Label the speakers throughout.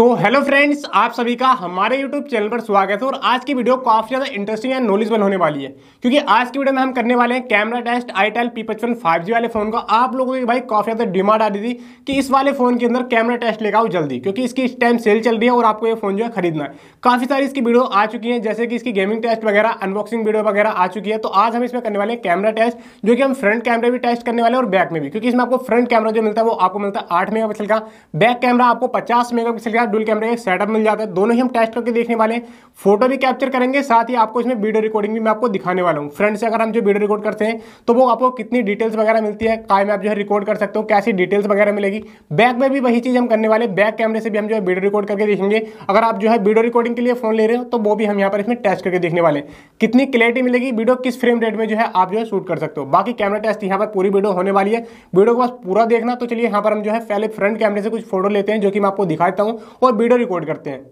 Speaker 1: तो hello friends आप सभी का हमारे यूट्यूब चैनल पर स्वागत है और आज की वीडियो काफ़ी ज़्यादा इंटरेस्टिंग एंड नॉलेज होने वाली है क्योंकि आज की वीडियो में हम करने वाले हैं camera test itel P पचपन फाइव जी वाले फ़ोन का आप लोगों की भाई काफ़ी ज़्यादा डिमांड आ रही थी कि इस वाले फ़ोन के अंदर कैमरा टेस्ट लेकर आओ जल्दी क्योंकि इसकी इस टाइम सेल चल रही है और आपको ये फ़ोन जो है खरीदना है काफ़ी सारी इसकी वीडियो आ चुकी है जैसे कि इसकी गेमिंग टेस्ट वगैरह अनबॉक्सिंग वीडियो वगैरह आ चुकी है तो आज हम इसमें करने वाले हैं कैमरा टेस्ट जो कि हम फ्रंट कैमरे भी टेस्ट करने वाले और बैक में भी क्योंकि इसमें आपको फ्रंट कैमरा जो मिलता है वो आपको मिलता है आठ मेगा का बैक कैमरा आपको पचास मेगा का डुल कैमरे सेटअप मिल जाता है दोनों ही हम टेस्ट करके देखने वाले हैं फोटो भी कैप्चर करेंगे साथ ही आपको इसमें वीडियो रिकॉर्डिंग भी मैं आपको दिखाने वाला हूँ फ्रेंड से अगर हम जो वीडियो रिकॉर्ड करते हैं तो वो आपको कितनी डिटेल्स वगैरह मिलती है काय में आप जो है रिकॉर्ड कर सकते हो कैसी डिटेल्स वगैरह मिलेगी बैक में भी वही चीज़ हम करने वाले बैक कैमरे से भी हम जो है वीडियो रिकॉर्ड करके देखेंगे अगर आप जो है वीडियो रिकॉर्डिंग के लिए फोन ले रहे हो तो वो भी हम यहाँ पर इसमें टेस्ट करके देखने वाले कितनी क्लियरिटी मिलेगी वीडियो किस फ्रेम रेट में जो है आप जो है शूट कर सकते हो बाकी कैमरा टेस्ट यहाँ पर पूरी वीडियो होने वाली है वीडियो को बस पूरा देखना तो चलिए यहाँ पर हम जो है पहले फ्रंट कैमरे से कुछ फोटो लेते हैं जो कि मैं आपको दिखाता हूँ और वीडियो रिकॉर्ड करते हैं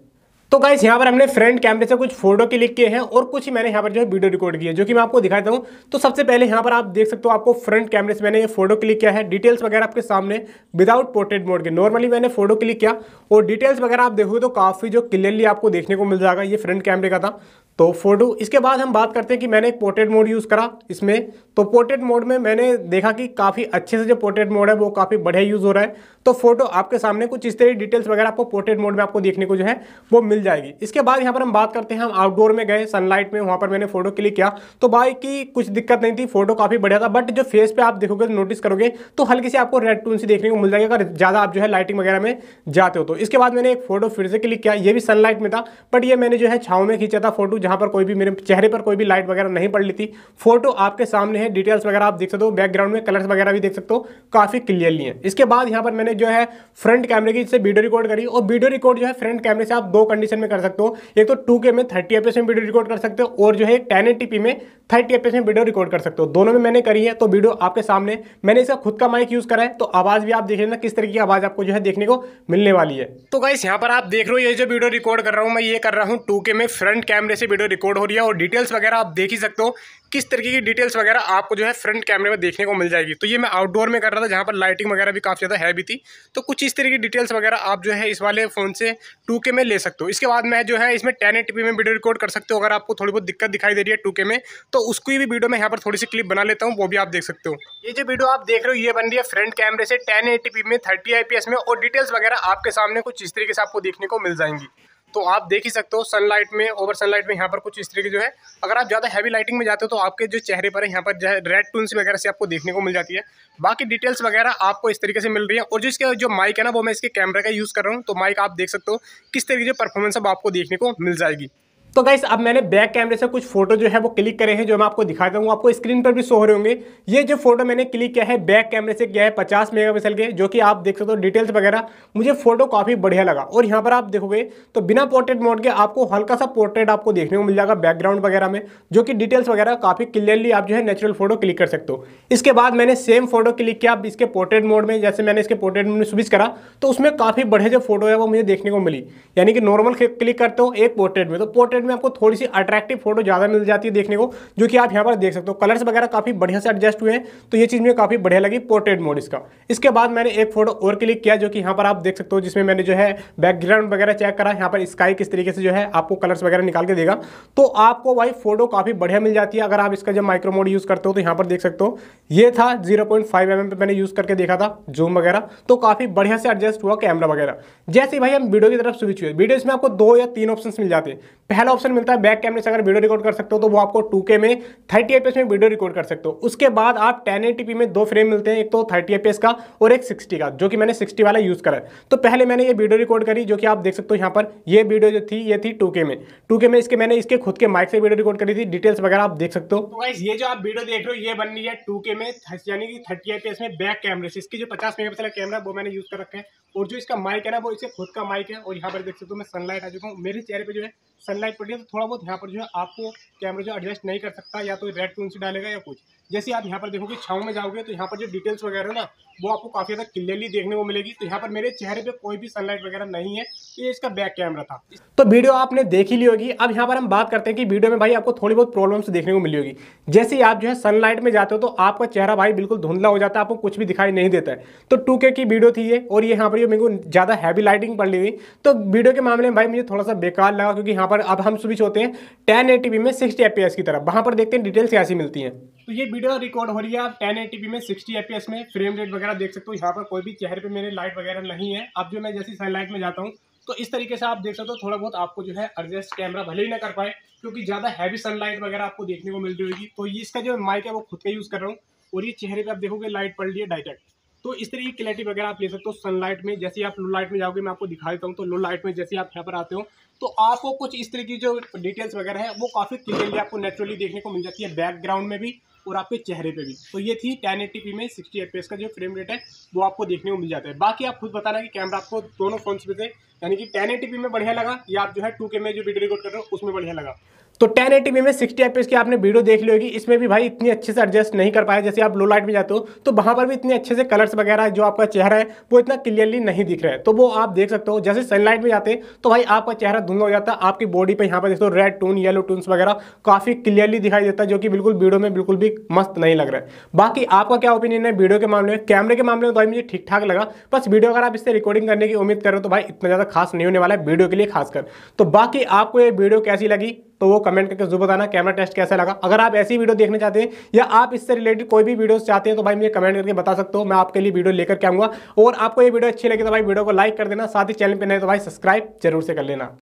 Speaker 1: तो गाइस यहाँ पर हमने फ्रंट कैमरे से कुछ फोटो क्लिक किए हैं और कुछ ही मैंने यहाँ पर जो है वीडियो रिकॉर्ड किया जो कि मैं आपको दिखाता हूँ तो सबसे पहले यहाँ पर आप देख सकते हो आपको फ्रंट कैमरे से मैंने ये फोटो क्लिक किया है डिटेल्स वगैरह आपके सामने विदाउट पोर्ट्रेट मोड के नॉर्मली मैंने फोटो क्लिक किया और डिटेल्स वगैरह आप देखोगे तो काफ़ी जो क्लियरली आपको देखने को मिल जाएगा ये फ्रंट कैमरे का था तो फोटो इसके बाद हम बात करते हैं कि मैंने एक पोर्ट्रेट मोड यूज़ करा इसमें तो पोर्ट्रेट मोड में मैंने देखा कि काफ़ी अच्छे से जो पोर्ट्रेट मोड है वो काफ़ी बढ़िया यूज़ हो रहा है तो फोटो आपके सामने कुछ इस तरह डिटेल्स वगैरह आपको पोर्ट्रेट मोड में आपको देखने को जो है वो मिल जाएगी इसके बाद यहाँ पर हम बात करते हैं हम आउटडोर में गए सनलाइट में वहाँ पर मैंने फोटो क्लिक किया तो बाइक की कुछ दिक्कत नहीं थी फोटो काफ़ी बढ़िया था बट जो फेस पर आप देखोगे नोटिस करोगे तो हल्की से आपको रेड टून से देखने को मिल जाएगी अगर ज़्यादा आप जो है लाइटिंग वगैरह में जाते हो तो इसके बाद मैंने एक फोटो फिर से क्लिक किया ये भी सनलाइट में था बट ये मैंने जो है छाव में खींचा था फोटो जहाँ पर कोई भी मेरे चेहरे पर कोई भी लाइट वगैरह नहीं पड़ रही थी फोटो आपके सामने है डिटेल्स वगैरह आप देख सकते हो बैकग्राउंड में कलर्स वगैरह भी देख सकते हो काफ़ी क्लियरली है इसके बाद यहाँ पर मैंने जो है फ्रंट कैमरे की इससे वीडियो रिकॉर्ड करी और वीडियो रिकॉर्ड जो है फ्रंट कैमरे से आप दो कंडीशन में कर सकते हो एक तो टू में थर्टी एफ में वीडियो रिकॉर्ड कर सकते हो और जो है टेन में थर्टी एफ में वीडियो रिकॉर्ड कर सकते हो दोनों में मैंने करी है तो वीडियो आपके सामने मैंने इसका खुद का माइक यूज़ करा है तो आवाज़ भी आप देख लेना किस तरीके की आवाज़ आपको जो है देखने को मिलने वाली है तो गाइस यहाँ पर आप देख रहे हो ये जो वीडियो रिकॉर्ड कर रहा हूँ मैं ये कर रहा हूँ टू में फ्रंट कैमरे से वीडियो रिकॉर्ड हो रही है और डिटेल्स वगैरह आप देख ही सकते हो किस तरीके की डिटेल्स वगैरह आपको जो है फ्रंट कैमरे में देखने को मिल जाएगी तो ये मैं आउटडोर में कर रहा था जहाँ पर लाइटिंग वगैरह भी काफ़ी ज़्यादा हैवी थी तो कुछ इस तरीके की डिटेल्स वगैरह आप जो है इस वाले फ़ोन से टू में ले सकते हो इसके बाद मैं जो है इसमें टेन में वीडियो रिकॉर्ड कर सकते हो अगर आपको थोड़ी बहुत दिक्कत दिखाई दे रही है टू में तो उसकी भी वीडियो में यहाँ पर थोड़ी सी क्लिप बना लेता हूँ वो भी आप देख सकते हो ये जो वीडियो आप देख रहे हो ये बन रही है फ्रंट कैमरे से टेन में थर्टी आई में और डिटेल्स वगैरह आपके सामने कुछ इस तरीके से आपको देखने को मिल जाएंगी तो आप देख ही सकते हो सनलाइट में ओवर सनलाइट में यहाँ पर कुछ इस तरीके जो है अगर आप ज़्यादा हैवी लाइटिंग में जाते हो तो आपके जो चेहरे पर है यहाँ पर जो है रेड टून्स वगैरह से आपको देखने को मिल जाती है बाकी डिटेल्स वगैरह आपको इस तरीके से मिल रही है और जिसके जो माइक है ना वो मैं इसके कैमरे का यूज़ कर रहा हूँ तो माइक आप देख सकते हो किस तरीके की परफॉर्मेंस अब आपको देखने को मिल जाएगी तो गाइस अब मैंने बैक कैमरे से कुछ फोटो जो है वो क्लिक करे हैं जो मैं आपको दिखाता हूँ आपको स्क्रीन पर भी शो हो रहे होंगे ये जो फोटो मैंने क्लिक किया है बैक कैमरे से किया है 50 मेगापिक्सल के जो कि आप देख सकते हो डिटेल्स वगैरह मुझे फोटो काफ़ी बढ़िया लगा और यहाँ पर आप देखोगे तो बिना पोर्ट्रेट मोड के आपको हल्का सा पोर्ट्रेट आपको देखने को मिल जाएगा बैकग्राउंड वगैरह में जो कि डिटेल्स वगैरह काफ़ी क्लियरली आप जो है नेचुरल फोटो क्लिक कर सकते हो इसके बाद मैंने सेम फोटो क्लिक किया इसके पोर्ट्रेट मोड में जैसे मैंने इसके पोर्ट्रेट मोड में स्विच करा तो उसमें काफ़ी बढ़िया जो फोटो है वो मुझे देखने को मिली यानी कि नॉर्मल क्लिक करते हो एक पोर्ट्रेट में तो पोर्ट्रेट रेट में आपको थोड़ी सी अट्रैक्टिव फोटो ज़्यादा मिल जाती है देखने को जो कि आप यहाँ पर देख सकते हो कलर्स वगैरह काफ़ी बढ़िया से एडजस्ट हुए हैं तो ये चीज़ मुझे काफ़ी बढ़िया लगी पोर्ट्रेट मोड इसका इसके बाद मैंने एक फोटो और क्लिक किया जो कि यहाँ पर आप देख सकते हो जिसमें मैंने जो है बैकग्राउंड वगैरह चेक करा यहाँ पर स्काई किस तरीके से जो है आपको कलर्स वगैरह निकाल के देगा तो आपको भाई फोटो काफ़ी बढ़िया मिल जाती है अगर आप इसका जब माइक्रो मोड यूज़ करते हो तो यहाँ पर देख सकते हो ये था जीरो पॉइंट फाइव एम पे मैंने यूज़ करके देखा था जूम वगैरह तो काफ़ी बढ़िया से एडजस्ट हुआ कैमरा वगैरह जैसे भाई हम वीडियो की तरफ स्विच हुए वीडियो इसमें आपको दो या तीन ऑप्शन मिल जाते हैं पहला थर्ड ऑप्शन मिलता है बैक कैमरे से अगर वीडियो रिकॉर्ड कर सकते हो तो वो आपको टू में थर्टी एफ में वीडियो रिकॉर्ड कर सकते हो उसके बाद आप टेन में दो फ्रेम मिलते हैं एक तो थर्टी एफ का और एक सिक्सटी का जो कि मैंने सिक्सटी वाला यूज़ करा तो पहले मैंने ये वीडियो रिकॉर्ड करी जो कि आप देख सकते हो यहाँ पर ये वीडियो जो थी ये थी टू में टू में इसके मैंने इसके खुद के माइक से वीडियो रिकॉर्ड करी थी डिटेल्स वगैरह आप देख सकते हो तो ये जो आप वीडियो देख रहे हो ये बन रही है टू में यानी कि थर्टी एफ में बैक कैमरे से इसकी जो पचास मेगा मेगापिक्सल कैमरा वो मैंने यूज़ कर रखा है और जो इसका माइक है ना वो इसे खुद का माइक है और यहाँ पर देख सकते हो मैं सनलाइट आ चुका हूँ मेरे चेहरे पे जो है सनलाइट पड़ रही है तो थोड़ा बहुत यहाँ पर जो है आपको कैमरा जो एडजस्ट नहीं कर सकता या तो रेड पेंसिल डालेगा या कुछ जैसे आप यहाँ पर देखोगे छाव में जाओगे तो यहाँ पर जो डिटेल्स वगैरह ना वो आपको काफ़ी ज़्यादा क्लियरली देखने को मिलेगी तो यहाँ पर मेरे चेहरे पर कोई भी सनलाइट वगैरह नहीं है ये इसका बैक कैमरा था तो वीडियो आपने देख ही ली होगी अब यहाँ पर हम बात करते हैं कि वीडियो में भाई आपको थोड़ी बहुत प्रॉब्लम्स देखने को मिली होगी जैसे ही आप जो है सनलाइट में जाते हो तो आपका चेहरा भाई बिल्कुल धुंधला हो जाता है आपको कुछ भी दिखाई नहीं देता है तो टू की वीडियो थी ये और ये यहाँ पर मेरे को ज़्यादा हैवी लाइटिंग पड़ रही थी तो वीडियो के मामले में भाई मुझे थोड़ा सा बेकार लगा क्योंकि यहाँ पर अब हम स्विच होते हैं टेन एटीपी में सिक्सटी एफ की तरफ वहाँ पर देखते हैं डिटेल्स कैसी मिलती हैं तो ये वीडियो रिकॉर्ड हो रही है आप टेन एटीपी में सिक्सटी एफ में फ्रेम रेट वगैरह देख सकते हो यहाँ पर कोई भी चेहरे पर मेरे लाइट वगैरह नहीं है अब जो मैं जैसी सनलाइट में जाता हूँ तो इस तरीके से आप देख सकते हो थोड़ा बहुत आपको जो है एडजस्ट कैमरा भले ही ना कर पाए क्योंकि ज़्यादा हैवी सनलाइट वगैरह आपको देखने को मिल रही होगी तो इसका जो माइक है वो खुद का यूज़ कर रहा हूँ और ये चेहरे पर आप देखोगे लाइट पड़ रही है डायरेक्ट तो इस तरह की क्लैरिटी वगैरह आप ले सकते हो सनलाइट में जैसे आप लो लाइट में जाओगे मैं आपको दिखा देता हूँ तो लो लाइट में जैसे आप यहाँ पर आते हो तो आपको कुछ इस तरह की जो डिटेल्स वगैरह है वो काफ़ी क्लियरली आपको नेचुरली देखने को मिल जाती है बैकग्राउंड में भी और आपके चेहरे पे भी तो ये थी टेन में सिक्सटी एफ का जो फ्रेम रेट है वो आपको देखने को मिल जाता है बाकी आप खुद बताना कि कैमरा आपको दोनों फोन में से यानी कि टेन में बढ़िया लगा या आप जो है टू में जो वीडियो रिकॉर्ड कर रहे हो उसमें बढ़िया लगा तो टेन एटीबी में सिक्सटी एफ की आपने वीडियो देख ली होगी इसमें भी भाई इतनी अच्छे से एडजस्ट नहीं कर पाया जैसे आप लो लाइट में जाते हो तो वहाँ पर भी इतने अच्छे से कलर्स वगैरह जो आपका चेहरा है वो इतना क्लियरली नहीं दिख रहा है तो वो आप देख सकते हो जैसे सनलाइट में जाते तो भाई आपका चेहरा धुंधा हो जाता आपकी बॉडी पर यहाँ पर देखते हो रेड टून येलो टून वगैरह काफ़ी क्लियरली दिखाई देता है जो कि बिल्कुल वीडियो में बिल्कुल भी मस्त नहीं लग रहा है बाकी आपका क्या ओपिनियन है वीडियो के मामले में कैमरे के मामले में तो भाई मुझे ठीक ठाक लगा बस वीडियो अगर आप इससे रिकॉर्डिंग करने की उम्मीद करो तो भाई इतना ज़्यादा खास नहीं होने वाला है वीडियो के लिए खासकर तो बाकी आपको ये वीडियो कैसी लगी तो वो कमेंट करके जरूर बताना कैमरा टेस्ट कैसा लगा अगर आप ऐसी वीडियो देखना चाहते हैं या आप इससे रिलेटेड कोई भी वीडियो चाहते हैं तो भाई मुझे कमेंट करके बता सकते हो मैं आपके लिए वीडियो लेकर के आऊँगा और आपको ये वीडियो अच्छी लगी तो भाई वीडियो को लाइक कर देना साथ ही चैनल पर नहीं तो भाई सब्सक्राइब जरूर से कर लेना